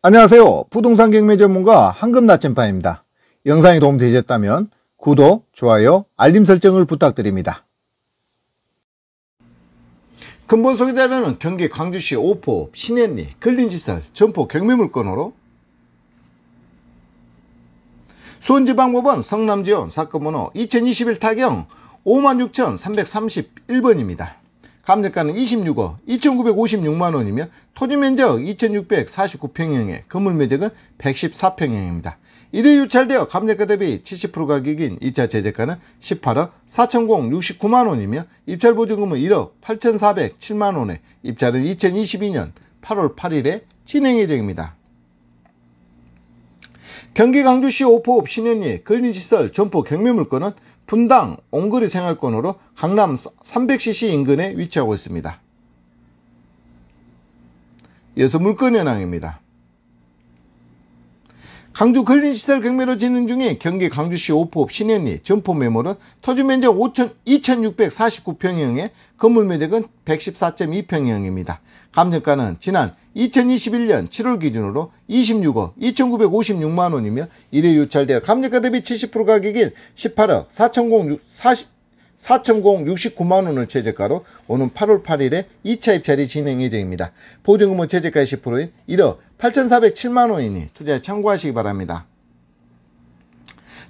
안녕하세요. 부동산 경매 전문가 황금나침반입니다. 영상이 도움되셨다면 구독, 좋아요, 알림 설정을 부탁드립니다. 근본 소개자료는 경기 광주시 오포 신현리 근린지설 점포 경매물건으로 수원지방법은 성남지원 사건번호 2021 타경 56,331번입니다. 감정가는 26억 2956만원이며 토지면적 2649평형에 건물면적은 114평형입니다. 이대 유찰되어 감정가 대비 70% 가격인 2차 제재가는 18억 4069만원이며 입찰보증금은 1억 8407만원에 입찰은 2022년 8월 8일에 진행 예정입니다. 경기 광주시 오포읍 신현리 근린시설 점포 경매물건은 분당 옹거리 생활권으로 강남 300cc 인근에 위치하고 있습니다. 이어서 물건 현황입니다. 강주 근린시설 경매로 진행 중인 경기 광주시 오포읍 신현리 점포 매물은 토지 면적 5 2649평형에 건물 면적은 114.2평형입니다. 감정가는 지난 2021년 7월 기준으로 26억 2,956만 원이며 1회 유찰되어 감리가 대비 70% 가격인 18억 4,069만 원을 최저가로 오는 8월 8일에 2차 입찰이 진행 예정입니다. 보증금은 최저가의 10%인 1억 8,407만 원이니 투자에 참고하시기 바랍니다.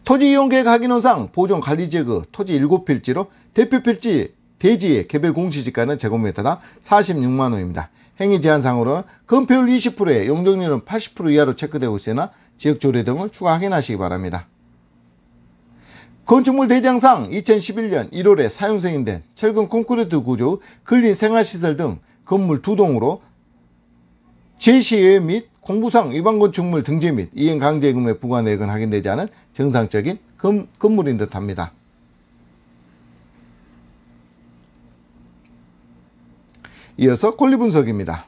토지 이용계획 확인원상 보존관리지구 토지 7필지로 대표필지 대지의 개별 공시지가는 제곱미터당 46만원입니다. 행위 제한상으로 건폐율 20%에 용적률은 80% 이하로 체크되고 있으나 지역 조례 등을 추가 확인하시기 바랍니다. 건축물 대장상 2011년 1월에 사용 승인된 철근 콘크리트 구조 근린 생활시설 등 건물 두동으로 제시의 및 공부상 위반 건축물 등재 및 이행 강제금의 부과내역은 확인되지 않은 정상적인 건물인 듯합니다. 이어서 권리분석입니다.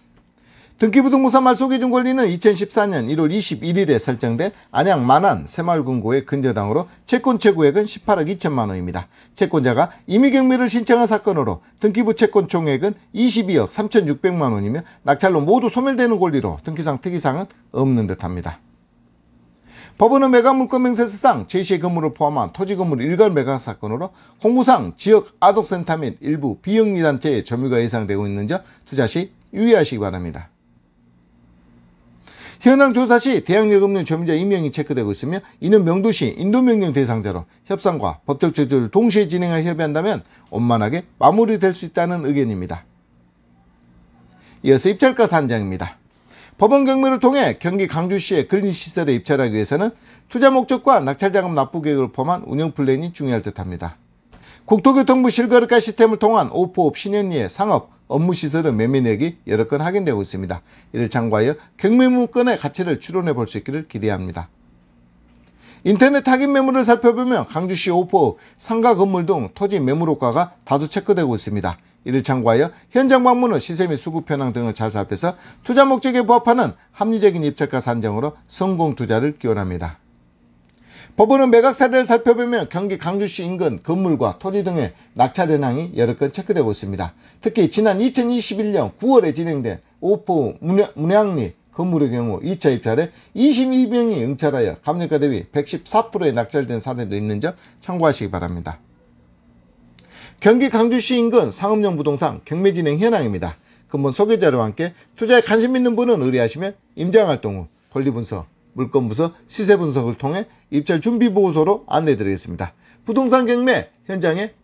등기부등본사 말소기준 권리는 2014년 1월 21일에 설정된 안양 만안 새마을금고의 근저당으로 채권 최고액은 18억 2천만 원입니다. 채권자가 임의경매를 신청한 사건으로 등기부 채권 총액은 22억 3,600만 원이며 낙찰로 모두 소멸되는 권리로 등기상 특이사항은 없는 듯합니다. 법원은 매각물권명세서상 제시의 건물을 포함한 토지건물 일괄 매각 사건으로 공무상 지역 아동센터 및 일부 비영리단체의 점유가 예상되고 있는 점 투자 시 유의하시기 바랍니다. 현황 조사 시 대항력 금는 점유자 임명이 체크되고 있으며 이는 명도시 인도명령 대상자로 협상과 법적 조절을 동시에 진행할 협의한다면 원만하게 마무리될 수 있다는 의견입니다. 이어서 입찰가 산장입니다. 법원 경매를 통해 경기 강주시의 근린시설에 입찰하기 위해서는 투자 목적과 낙찰자금 납부 계획을 포함한 운영 플랜이 중요할 듯합니다. 국토교통부 실거래가 시스템을 통한 오포업 신현리의 상업, 업무시설의 매매내역이 여러 건 확인되고 있습니다. 이를 참고하여 경매문건의 가치를 추론해 볼 수 있기를 기대합니다. 인터넷 타깃 매물을 살펴보면 강주시 오포 상가 건물 등 토지 매물 효과가 다수 체크되고 있습니다. 이를 참고하여 현장 방문 후 시세 및 수급 현황 등을 잘 살펴서 투자 목적에 부합하는 합리적인 입찰가 산정으로 성공 투자를 기원합니다. 법원은 매각 사례를 살펴보면 경기 강주시 인근 건물과 토지 등의 낙찰 현황이 여러 건 체크되고 있습니다. 특히 지난 2021년 9월에 진행된 오포 문양리 건물의 경우 2차 입찰에 22명이 응찰하여 감정가 대비 114%에 낙찰된 사례도 있는 점 참고하시기 바랍니다. 경기 강주시 인근 상업용 부동산 경매 진행 현황입니다. 근본 소개자료와 함께 투자에 관심 있는 분은 의뢰하시면 임장활동 후 권리분석, 물건분석, 시세분석을 통해 입찰 준비보고서로 안내드리겠습니다. 부동산 경매 현장에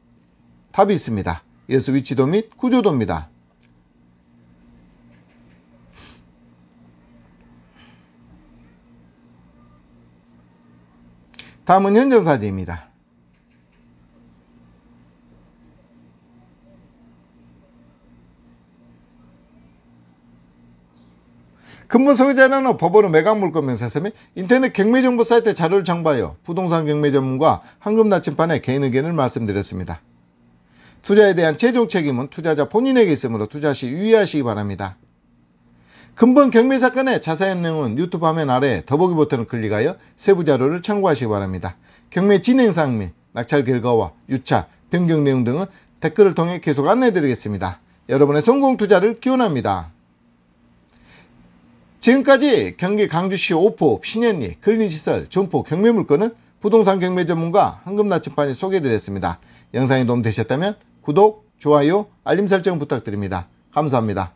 답이 있습니다. 예수 위치도 및 구조도입니다. 다음은 현장 사진입니다. 근본 소유자는 법원의매각물건명사서및 인터넷 경매정보 사이트 자료를 참고하여 부동산 경매 전문과 황금 나침판의 개인 의견을 말씀드렸습니다. 투자에 대한 최종 책임은 투자자 본인에게 있으므로 투자 시 유의하시기 바랍니다. 근본 경매 사건의 자세한 내용은 유튜브 화면 아래 더보기 버튼을 클릭하여 세부 자료를 참고하시기 바랍니다. 경매 진행 상항및 낙찰 결과와 유차, 변경 내용 등은 댓글을 통해 계속 안내드리겠습니다. 해 여러분의 성공 투자를 기원합니다. 지금까지 경기 강주시 오포, 신현리, 근린시설, 점포, 경매물건은 부동산 경매 전문가 황금나침반이 소개해드렸습니다. 영상이 도움되셨다면 구독, 좋아요, 알림 설정 부탁드립니다. 감사합니다.